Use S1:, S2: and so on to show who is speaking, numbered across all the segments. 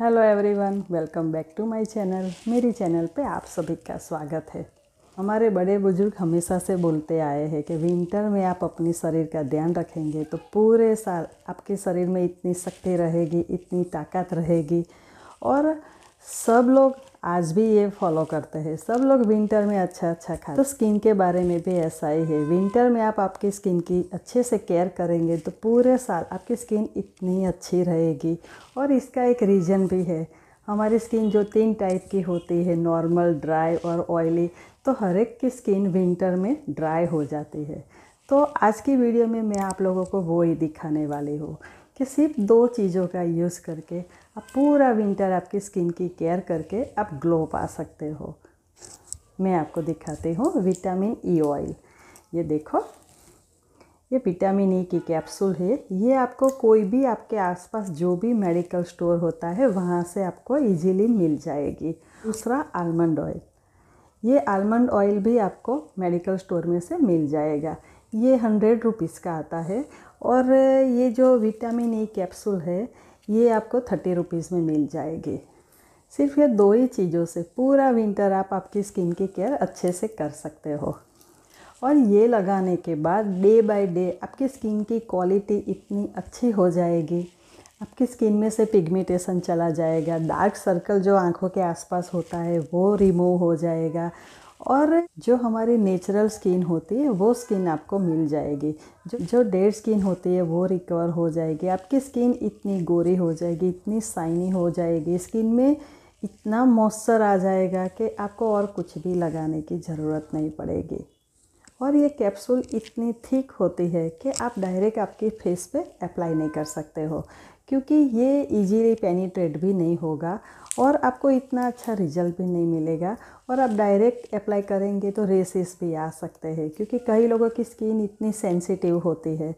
S1: hello everyone welcome back to my channel मेरी channel पे आप सभी का स्वागत है हमारे बड़े बुजुर्ग हमेशा से बोलते आए हैं कि विंटर में आप अपने शरीर का ध्यान रखेंगे तो पूरे साल आपके शरीर में इतनी शक्ति रहेगी इतनी ताकत रहेगी और सब लोग आज भी ये फॉलो करते हैं सब लोग विंटर में अच्छा अच्छा खाते तो स्किन के बारे में भी ऐसा ही है विंटर में आप आपकी स्किन की अच्छे से केयर करेंगे तो पूरे साल आपकी स्किन इतनी अच्छी रहेगी और इसका एक रीज़न भी है हमारी स्किन जो तीन टाइप की होती है नॉर्मल ड्राई और ऑयली तो हर एक की स्किन विंटर में ड्राई हो जाती है तो आज की वीडियो में मैं आप लोगों को वो ही दिखाने वाली हूँ कि सिर्फ दो चीज़ों का यूज़ करके आप पूरा विंटर आपकी स्किन की केयर करके आप ग्लो पा सकते हो मैं आपको दिखाती हूँ विटामिन ई ऑयल ये देखो ये विटामिन ई की कैप्सूल है ये आपको कोई भी आपके आसपास जो भी मेडिकल स्टोर होता है वहाँ से आपको इजीली मिल जाएगी दूसरा आलमंड ऑयल ये आलमंड ऑयल भी आपको मेडिकल स्टोर में से मिल जाएगा ये हंड्रेड रुपीज़ का आता है और ये जो विटामिन ई कैप्सूल है ये आपको थर्टी रुपीज़ में मिल जाएगी सिर्फ ये दो ही चीज़ों से पूरा विंटर आप आपकी स्किन की केयर अच्छे से कर सकते हो और ये लगाने के बाद डे बाय डे आपकी स्किन की क्वालिटी इतनी अच्छी हो जाएगी आपकी स्किन में से पिगमेंटेशन चला जाएगा डार्क सर्कल जो आँखों के आसपास होता है वो रिमूव हो जाएगा और जो हमारी नेचुरल स्किन होती है वो स्किन आपको मिल जाएगी जो जो डेड स्किन होती है वो रिकवर हो जाएगी आपकी स्किन इतनी गोरी हो जाएगी इतनी साइनी हो जाएगी स्किन में इतना मॉइस्चर आ जाएगा कि आपको और कुछ भी लगाने की ज़रूरत नहीं पड़ेगी और ये कैप्सूल इतनी थिक होती है कि आप डायरेक्ट आपके फेस पे अप्लाई नहीं कर सकते हो क्योंकि ये इजीली पेनीट्रेट भी नहीं होगा और आपको इतना अच्छा रिजल्ट भी नहीं मिलेगा और आप डायरेक्ट अप्लाई करेंगे तो रेसेस भी आ सकते हैं क्योंकि कई लोगों की स्किन इतनी सेंसिटिव होती है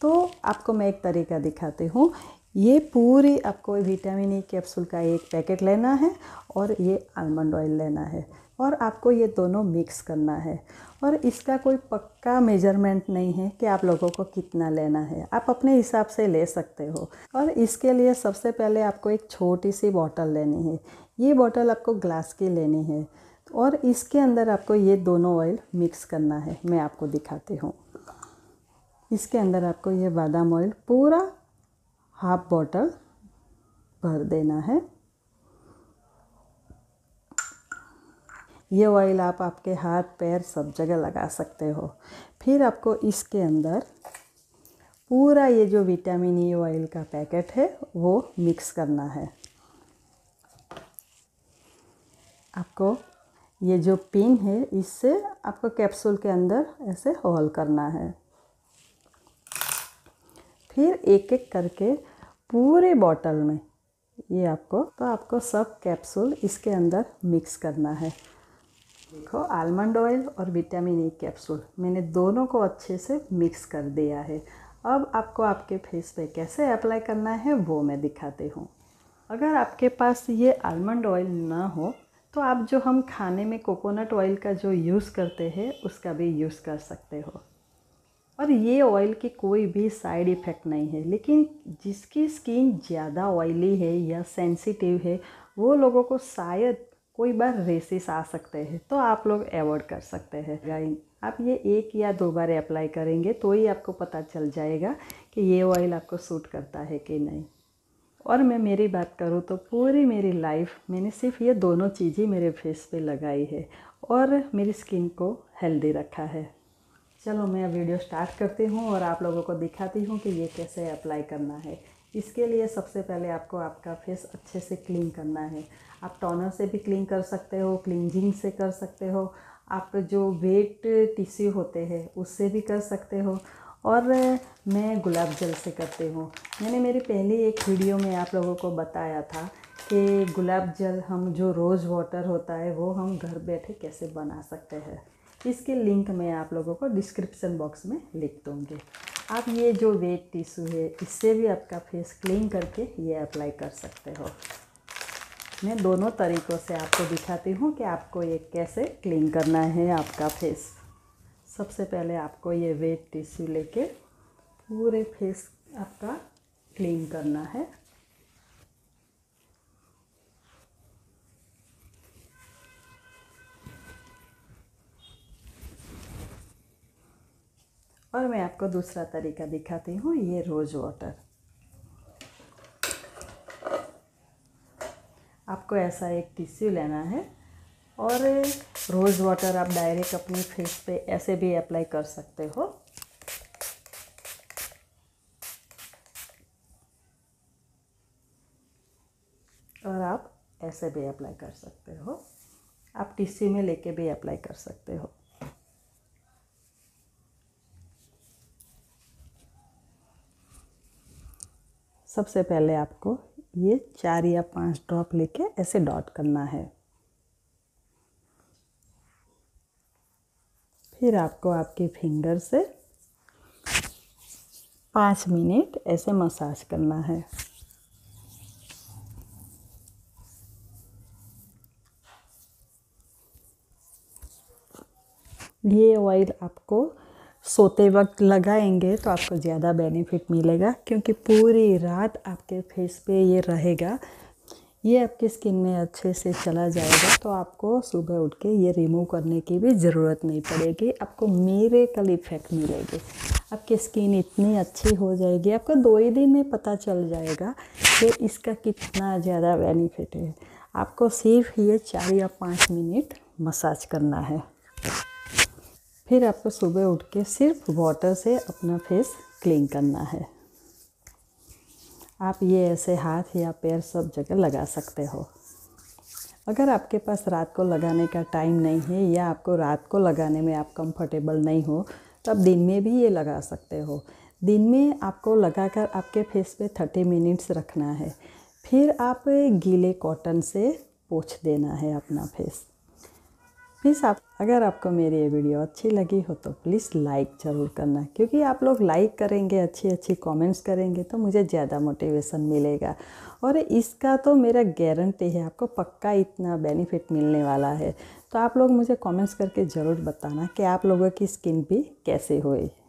S1: तो आपको मैं एक तरीका दिखाती हूँ ये पूरी आपको विटामिन ई e कैप्सूल का एक पैकेट लेना है और ये आलमंड ऑयल लेना है और आपको ये दोनों मिक्स करना है और इसका कोई पक्का मेजरमेंट नहीं है कि आप लोगों को कितना लेना है आप अपने हिसाब से ले सकते हो और इसके लिए सबसे पहले आपको एक छोटी सी बॉटल लेनी है ये बॉटल आपको ग्लास की लेनी है और इसके अंदर आपको ये दोनों ऑयल मिक्स करना है मैं आपको दिखाती हूँ इसके अंदर आपको ये बादाम ऑयल पूरा हाफ बॉटल भर देना है ये ऑयल आप आपके हाथ पैर सब जगह लगा सकते हो फिर आपको इसके अंदर पूरा ये जो विटामिन ई ऑयल का पैकेट है वो मिक्स करना है आपको ये जो पिन है इससे आपको कैप्सूल के अंदर ऐसे होल करना है फिर एक एक करके पूरे बॉटल में ये आपको तो आपको सब कैप्सूल इसके अंदर मिक्स करना है देखो आलमंड ऑयल और विटामिन ई कैप्सूल मैंने दोनों को अच्छे से मिक्स कर दिया है अब आपको आपके फेस पे कैसे अप्लाई करना है वो मैं दिखाती हूँ अगर आपके पास ये आलमंड ऑयल ना हो तो आप जो हम खाने में कोकोनट ऑयल का जो यूज़ करते हैं उसका भी यूज़ कर सकते हो और ये ऑयल के कोई भी साइड इफ़ेक्ट नहीं है लेकिन जिसकी स्किन ज़्यादा ऑयली है या सेंसिटिव है वो लोगों को शायद कोई बार रेसिस आ सकते हैं तो आप लोग अवॉइड कर सकते हैं गाइन आप ये एक या दो बार अप्लाई करेंगे तो ही आपको पता चल जाएगा कि ये ऑयल आपको सूट करता है कि नहीं और मैं मेरी बात करूँ तो पूरी मेरी लाइफ मैंने सिर्फ ये दोनों चीज़ें मेरे फेस पे लगाई है और मेरी स्किन को हेल्दी रखा है चलो मैं वीडियो स्टार्ट करती हूँ और आप लोगों को दिखाती हूँ कि ये कैसे अप्लाई करना है इसके लिए सबसे पहले आपको आपका फेस अच्छे से क्लीन करना है आप टोनर से भी क्लीन कर सकते हो क्लिनजिंग से कर सकते हो आप जो वेट टिश्यू होते हैं उससे भी कर सकते हो और मैं गुलाब जल से करती हूँ मैंने मेरी पहली एक वीडियो में आप लोगों को बताया था कि गुलाब जल हम जो रोज़ वाटर होता है वो हम घर बैठे कैसे बना सकते हैं इसके लिंक मैं आप लोगों को डिस्क्रिप्शन बॉक्स में लिख दूँगी आप ये जो वेट टिश्यू है इससे भी आपका फेस क्लीन करके ये अप्लाई कर सकते हो मैं दोनों तरीक़ों से आपको दिखाती हूँ कि आपको ये कैसे क्लीन करना है आपका फेस सबसे पहले आपको ये वेट टिश्यू लेके पूरे फेस आपका क्लीन करना है और मैं आपको दूसरा तरीका दिखाती हूँ ये रोज़ वाटर आपको ऐसा एक टिश्यू लेना है और रोज़ वाटर आप डायरेक्ट अपने फेस पे ऐसे भी अप्लाई कर सकते हो और आप ऐसे भी अप्लाई कर सकते हो आप टिश्यू में लेके भी अप्लाई कर सकते हो सबसे पहले आपको ये चार या पांच ड्रॉप लेके ऐसे डॉट करना है फिर आपको आपके फिंगर से पाँच मिनट ऐसे मसाज करना है ये ऑयल आपको सोते वक्त लगाएंगे तो आपको ज़्यादा बेनिफिट मिलेगा क्योंकि पूरी रात आपके फेस पे ये रहेगा ये आपकी स्किन में अच्छे से चला जाएगा तो आपको सुबह उठ के ये रिमूव करने की भी ज़रूरत नहीं पड़ेगी आपको मेरे कल इफ़ेक्ट मिलेगी आपकी स्किन इतनी अच्छी हो जाएगी आपको दो ही दिन में पता चल जाएगा कि इसका कितना ज़्यादा बेनिफिट है आपको सिर्फ ये चार या पाँच मिनट मसाज करना है फिर आपको सुबह उठ के सिर्फ वाटर से अपना फेस क्लीन करना है आप ये ऐसे हाथ या पैर सब जगह लगा सकते हो अगर आपके पास रात को लगाने का टाइम नहीं है या आपको रात को लगाने में आप कंफर्टेबल नहीं हो तो आप दिन में भी ये लगा सकते हो दिन में आपको लगाकर आपके फेस पे थर्टी मिनट्स रखना है फिर आप गीले कॉटन से पोछ देना है अपना फेस प्लीज़ आप अगर आपको मेरी ये वीडियो अच्छी लगी हो तो प्लीज़ लाइक ज़रूर करना क्योंकि आप लोग लाइक करेंगे अच्छी अच्छी कमेंट्स करेंगे तो मुझे ज़्यादा मोटिवेशन मिलेगा और इसका तो मेरा गारंटी है आपको पक्का इतना बेनिफिट मिलने वाला है तो आप लोग मुझे कमेंट्स करके ज़रूर बताना कि आप लोगों की स्किन भी कैसे हुई